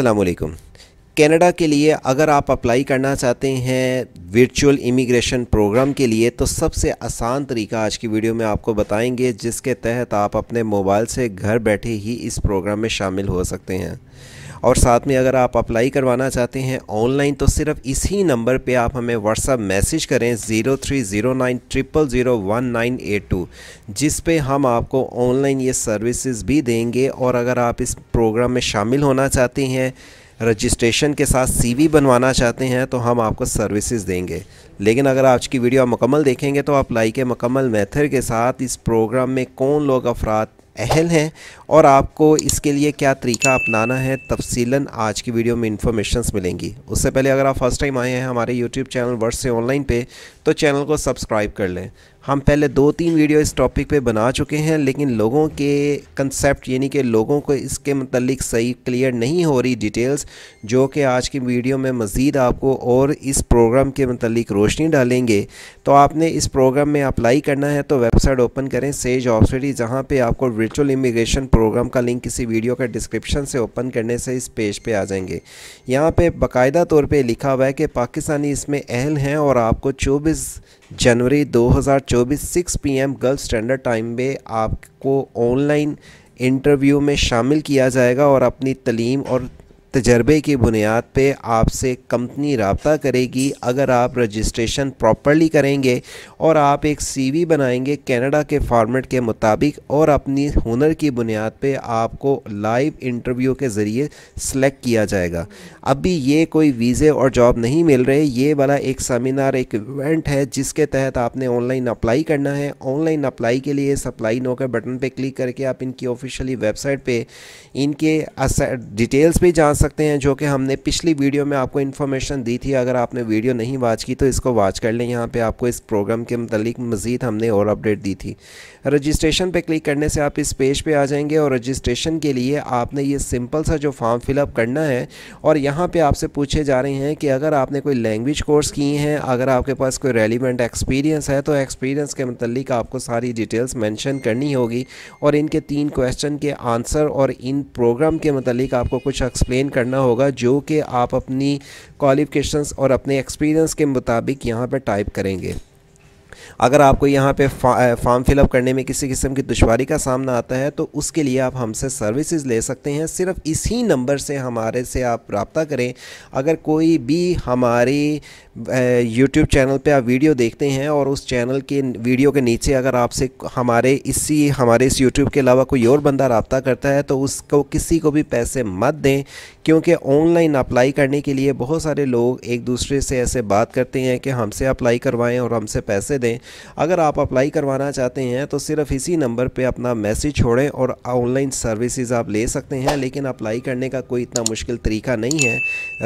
असलकम कनाडा के लिए अगर आप अप्लाई करना चाहते हैं वर्चुअल इमिग्रेशन प्रोग्राम के लिए तो सबसे आसान तरीका आज की वीडियो में आपको बताएंगे जिसके तहत आप अपने मोबाइल से घर बैठे ही इस प्रोग्राम में शामिल हो सकते हैं और साथ में अगर आप अप्लाई करवाना चाहते हैं ऑनलाइन तो सिर्फ इसी नंबर पे आप हमें व्हाट्सअप मैसेज करें zero three zero nine triple zero one nine eight two जिस पे हम आपको ऑनलाइन ये सर्विसेज भी देंगे और अगर आप इस प्रोग्राम में शामिल होना चाहते हैं रजिस्ट्रेशन के साथ सीवी बनवाना चाहते हैं तो हम आपको सर्विसेज देंगे लेकिन अगर आज की वीडियो आप मुकम्मल देखेंगे तो अप्लाई के मुकम्मल मेथड के साथ इस प्रोग्राम में कौन लोग अफराद अहल हैं और आपको इसके लिए क्या तरीका अपनाना है तफसीला आज की वीडियो में इंफॉर्मेशन मिलेंगी उससे पहले अगर आप फर्स्ट टाइम आए हैं हमारे यूट्यूब चैनल वर्ड से ऑनलाइन पे तो चैनल को सब्सक्राइब कर लें हम पहले दो तीन वीडियो इस टॉपिक पे बना चुके हैं लेकिन लोगों के कंसेप्ट यानी कि लोगों को इसके मतलब सही क्लियर नहीं हो रही डिटेल्स जो कि आज की वीडियो में मज़ीद आपको और इस प्रोग्राम के मतलब रोशनी डालेंगे तो आपने इस प्रोग्राम में अप्लाई करना है तो वेबसाइट ओपन करें सेज ऑप्सरी जहाँ पर आपको वर्चुअल इमिग्रेशन प्रोग्राम का लिंक किसी वीडियो का डिस्क्रिप्शन से ओपन करने से इस पेज पर पे आ जाएंगे यहाँ पर बाकायदा तौर पर लिखा हुआ है कि पाकिस्तानी इसमें अहल हैं और आपको चौबीस जनवरी दो हज़ार चौबीस six P M girl standard time में आपको ऑनलाइन इंटरव्यू में शामिल किया जाएगा और अपनी तलीम और तजर्बे की बुनियाद पे आपसे कंपनी रबता करेगी अगर आप रजिस्ट्रेशन प्रॉपरली करेंगे और आप एक सीवी बनाएंगे कनाडा के फॉर्मेट के मुताबिक और अपनी हुनर की बुनियाद पे आपको लाइव इंटरव्यू के ज़रिए सेलेक्ट किया जाएगा अभी ये कोई वीज़े और जॉब नहीं मिल रहे ये वाला एक सेमिनार एक इवेंट है जिसके तहत आपने ऑनलाइन अप्लाई करना है ऑनलाइन अप्लाई के लिए सप्लाई अप्लाई नो के बटन पर क्लिक करके आप इनकी ऑफिशियली वेबसाइट पर इनके डिटेल्स भी जान सकते हैं जो कि हमने पिछली वीडियो में आपको इन्फॉर्मेशन दी थी अगर आपने वीडियो नहीं वाच की तो इसको वाच कर लें यहाँ पे आपको इस प्रोग्राम के मतलब मज़ीद हमने और अपडेट दी थी रजिस्ट्रेशन पे क्लिक करने से आप इस पेज पे आ जाएंगे और रजिस्ट्रेशन के लिए आपने ये सिंपल सा जो फॉर्म फिलअप करना है और यहाँ पर आपसे पूछे जा रहे हैं कि अगर आपने कोई लैंग्वेज कोर्स किए हैं अगर आपके पास कोई रेलिवेंट एक्सपीरियंस है तो एक्सपीरियंस के मतलब आपको सारी डिटेल्स मैंशन करनी होगी और इनके तीन क्वेश्चन के आंसर और इन प्रोग्राम के मतलब आपको कुछ एक्सप्लेन करना होगा जो कि आप अपनी क्वालिफ़िकेशंस और अपने एक्सपीरियंस के मुताबिक यहाँ पर टाइप करेंगे अगर आपको यहाँ पे फा, फॉर्म फिलअप करने में किसी किस्म की दुशारी का सामना आता है तो उसके लिए आप हमसे सर्विसेज ले सकते हैं सिर्फ इसी नंबर से हमारे से आप रबता करें अगर कोई भी हमारे यूट्यूब चैनल पे आप वीडियो देखते हैं और उस चैनल के वीडियो के नीचे अगर आपसे हमारे इसी हमारे इस यूट्यूब के अलावा कोई और बंदा रबता करता है तो उसको किसी को भी पैसे मत दें क्योंकि ऑनलाइन अप्लाई करने के लिए बहुत सारे लोग एक दूसरे से ऐसे बात करते हैं कि हमसे अप्लाई करवाएँ और हमसे पैसे दें अगर आप अप्लाई करवाना चाहते हैं तो सिर्फ इसी नंबर पर अपना मैसेज छोड़ें और ऑनलाइन सर्विसेज आप ले सकते हैं लेकिन अप्लाई करने का कोई इतना मुश्किल तरीका नहीं है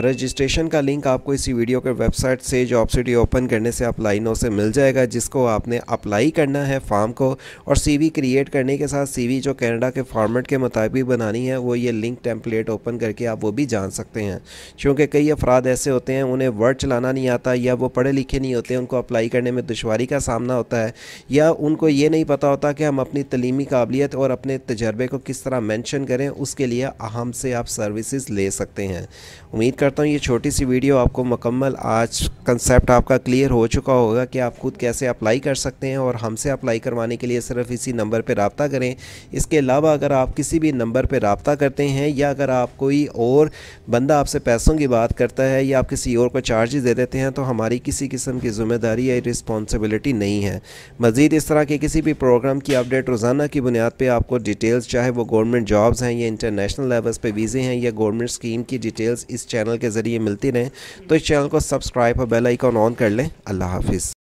रजिस्ट्रेशन का लिंक आपको इसी वीडियो के वेबसाइट से जो सिटी ओपन करने से आप लाइनों से मिल जाएगा जिसको आपने अप्लाई करना है फॉर्म को और सीवी क्रिएट करने के साथ सीवी जो कनाडा के फॉर्मेट के मुताबिक बनानी है वो ये लिंक टेम्पलेट ओपन करके आप वो भी जान सकते हैं क्योंकि कई अफराद ऐसे होते हैं उन्हें वर्ड चलाना नहीं आता या वो पढ़े लिखे नहीं होते उनको अप्लाई करने में दुशारी का सामना होता है या उनको ये नहीं पता होता कि हम अपनी तलीमी काबिलियत और अपने तजर्बे को किस तरह मैंशन करें उसके लिए अहम से आप सर्विसज़ ले सकते हैं उम्मीद करता हूँ ये छोटी सी वीडियो आपको मुकम्मल आज कंसेप्ट आपका क्लियर हो चुका होगा कि आप खुद कैसे अप्लाई कर सकते हैं और हमसे अप्लाई करवाने के लिए सिर्फ इसी नंबर पर रबता करें इसके अलावा अगर आप किसी भी नंबर पर रबता करते हैं या अगर आप कोई और बंदा आपसे पैसों की बात करता है या आप किसी और को चार्जेस दे देते हैं तो हमारी किसी किस्म की जिम्मेदारी या रिस्पॉन्सिबिलिटी नहीं है मज़ीद इस तरह के किसी भी प्रोग्राम की अपडेट रोज़ाना की बुनियाद पर आपको डिटेल्स चाहे वो गवर्नमेंट जॉब्स हैं या इंटरनेशनल लेवल्स पर वीज़े हैं या गवर्नमेंट स्कीम की डिटेल्स इस चैनल चैनल के ज़रिए मिलती रहें तो इस चैनल को सब्सक्राइब और बेल आइकॉन ऑन कर लें अल्लाह हाफिज़